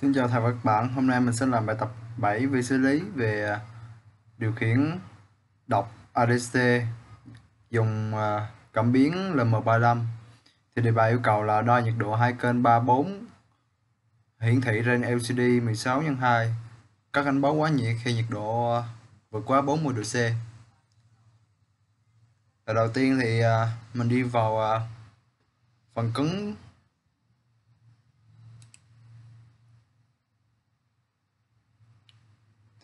Xin chào thầy và các bạn, hôm nay mình sẽ làm bài tập 7 về xử lý về à, điều khiển đọc ADC dùng à, cảm biến LM35 thì đề bài yêu cầu là đo nhiệt độ hai kênh 34 hiển thị trên LCD 16 x 2 các ánh báo quá nhiệt khi nhiệt độ à, vượt quá 40 độ C Và đầu tiên thì mình đi vào phần cứng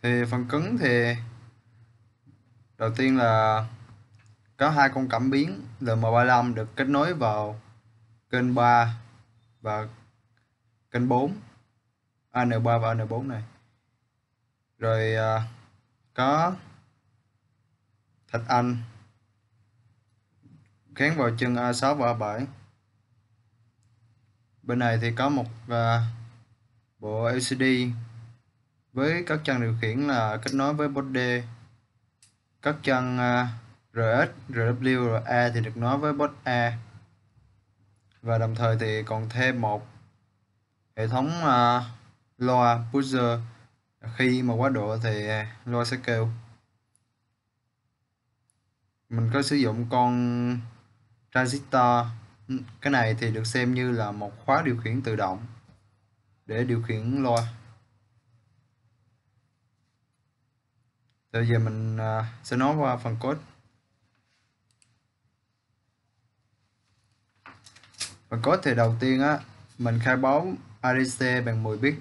thì phần cứng thì đầu tiên là có hai con cảm biến LM35 được kết nối vào kênh 3 và kênh 4 AN3 và AN4 này rồi à, có thạch anh gắn vào chân A6 và A7 bên này thì có một à, bộ LCD với các chân điều khiển là kết nối với d các chân uh, à, RS, RW, RA thì được nối với bot A và đồng thời thì còn thêm một hệ thống uh, loa pusher khi mà quá độ thì loa sẽ kêu mình có sử dụng con transistor cái này thì được xem như là một khóa điều khiển tự động để điều khiển loa rồi giờ mình à, sẽ nói qua phần code phần code thì đầu tiên á mình khai báo ADC bằng 10 bit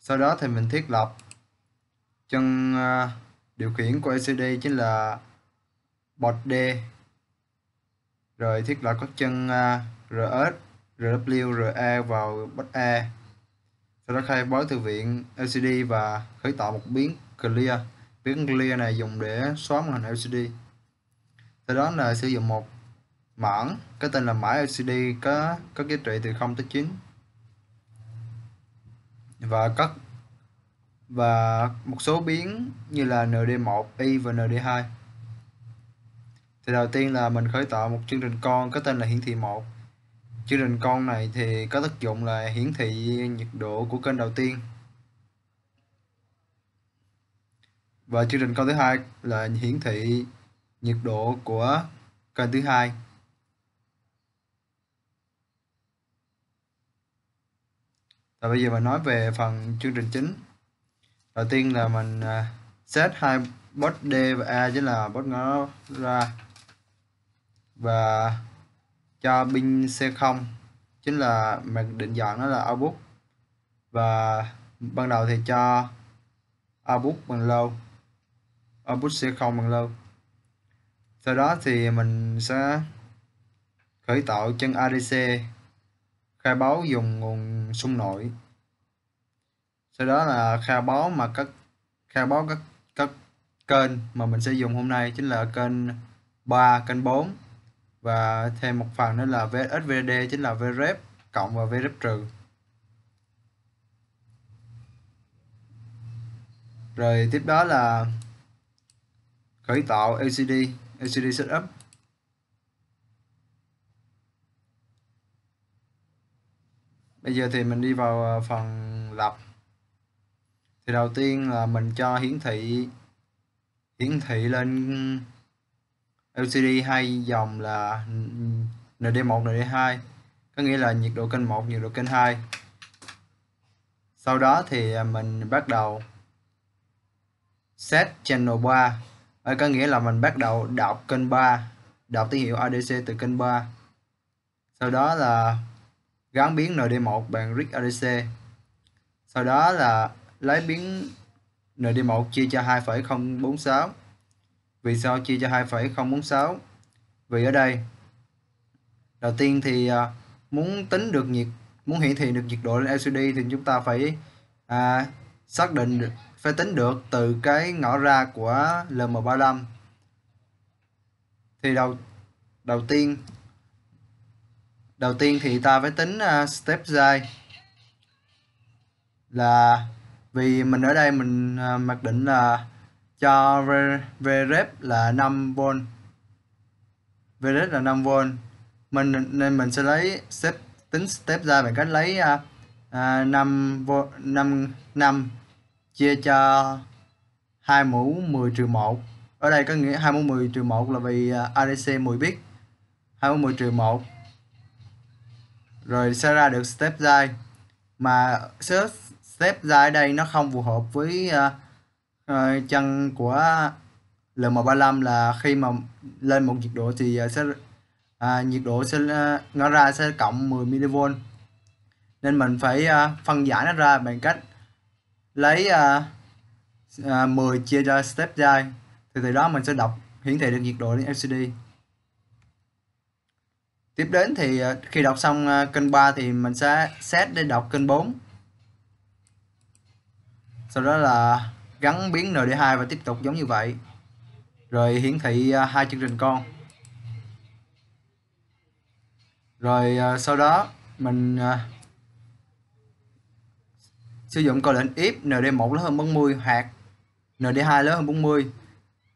sau đó thì mình thiết lập chân à, điều khiển của LCD chính là bot D rồi thiết lập các chân à, RS, RW, RA e vào bot A e sau đó khai báo thư viện LCD và khởi tạo một biến clear biến clear này dùng để xóa màn hình LCD sau đó là sử dụng một mảng cái tên là mã LCD có có giá trị từ 0 tới 9 và các và một số biến như là ND1, Y và ND2 thì đầu tiên là mình khởi tạo một chương trình con có tên là hiển thị 1 Chương trình con này thì có tác dụng là hiển thị nhiệt độ của kênh đầu tiên. Và chương trình con thứ hai là hiển thị nhiệt độ của kênh thứ hai. Và bây giờ mình nói về phần chương trình chính. Đầu tiên là mình à, set hai bot D và A chính là bot nó ra và cho pin C0 chính là mình định dạng nó là output và ban đầu thì cho output bằng low output C0 bằng low sau đó thì mình sẽ khởi tạo chân ADC khai báo dùng nguồn xung nội sau đó là khai báo mà các khai báo các các kênh mà mình sẽ dùng hôm nay chính là kênh 3, kênh 4 và thêm một phần nữa là SVD chính là VREP cộng và VREP trừ rồi tiếp đó là khởi tạo LCD LCD setup bây giờ thì mình đi vào ờ, phần lập thì đầu tiên là mình cho hiển thị hiển thị lên LCD hai dòng là ND1, ND2 có nghĩa là nhiệt độ kênh 1, nhiệt độ kênh 2 sau đó thì à, mình bắt đầu set channel 3 ờ, có nghĩa là mình bắt đầu đọc kênh 3 đọc tín hiệu ADC từ kênh 3 sau đó là gắn biến ND1 bằng rig ADC sau đó là lấy biến ND1 chia cho 2,046 vì sao chia cho 2,046? Vì ở đây đầu tiên thì à, muốn tính được nhiệt muốn hiển thị được nhiệt độ lên LCD thì chúng ta phải à, xác định được, phải tính được từ cái ngõ ra của LM35 thì đầu đầu tiên đầu tiên thì ta phải tính à, step size là vì mình ở đây mình à, mặc định là cho Vref là 5V Vref là 5V mình nên mình sẽ lấy step tính step ra bằng cách lấy uh, uh, 5 vô, 5 5 chia cho 2 mũ 10 trừ 1 ở đây có nghĩa 2 mũ 10 trừ 1 là vì uh, ADC 10 bit 2 mũ 10 trừ 1 rồi sẽ ra được step dài mà step dài ở đây nó không phù hợp với uh, Ờ, chân của LM35 là khi mà lên một nhiệt độ thì ờ, sẽ à, nhiệt độ sẽ ờ, nó ra sẽ cộng 10 mV nên mình phải à, phân giải nó ra bằng cách lấy à, à, 10 chia cho step dài thì từ đó mình sẽ đọc hiển thị được nhiệt độ lên LCD tiếp đến thì khi đọc xong kênh 3 thì mình sẽ set để đọc kênh 4 sau đó là gắn biến ND2 và tiếp tục giống như vậy rồi hiển thị à, hai chương trình con rồi à, sau đó mình à, sử dụng câu lệnh if ND1 lớn hơn 40 hoặc ND2 lớn hơn 40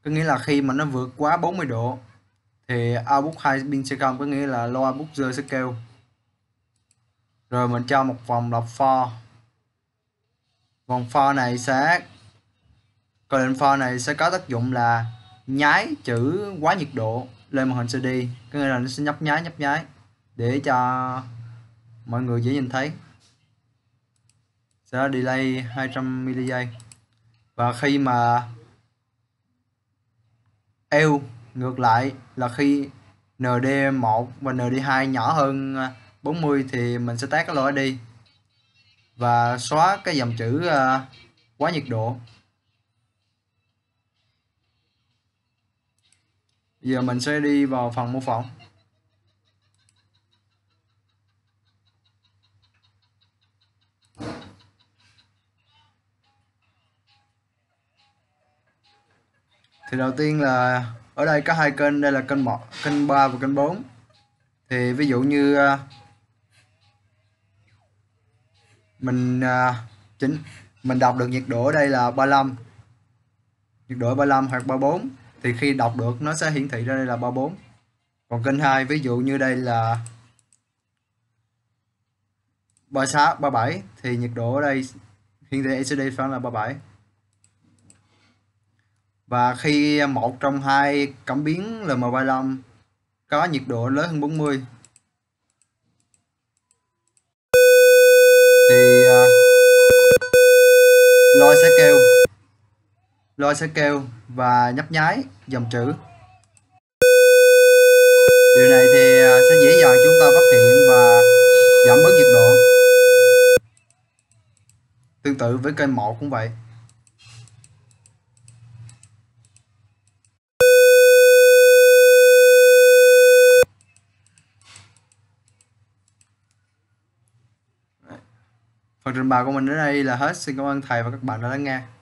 có nghĩa là khi mà nó vượt quá 40 độ thì output high pin sẽ không có nghĩa là low output zero sẽ kêu rồi mình cho một vòng lọc for vòng for này sẽ for này sẽ có tác dụng là nháy chữ quá nhiệt độ lên màn hình CD có nghĩa là nó sẽ nhấp nháy nhấp nháy để cho mọi người dễ nhìn thấy sẽ delay 200 mili giây và khi mà L ngược lại là khi ND1 và ND2 nhỏ hơn 40 thì mình sẽ tag cái lỗi đi và xóa cái dòng chữ à, quá nhiệt độ giờ mình sẽ đi vào phần mô phỏng thì đầu tiên là ở đây có hai kênh đây là kênh một kênh 3 và kênh 4 thì ví dụ như à, mình à, chính mình đọc được nhiệt độ ở đây là 35 nhiệt độ 35 hoặc 34 thì khi đọc được nó sẽ hiển thị ra đây là 34 còn kênh 2 ví dụ như đây là 36, 37 thì nhiệt độ ở đây hiển thị LCD khoảng là 37 và khi một trong hai cảm biến LM35 có nhiệt độ lớn hơn 40 thì uh, à, loi sẽ kêu loa sẽ kêu và nhấp nháy dòng chữ điều này thì à, sẽ dễ dàng chúng ta phát hiện và giảm bớt nhiệt độ tương tự với cây mộ cũng vậy phần trình bày của mình đến đây là hết xin cảm ơn thầy và các bạn đã lắng nghe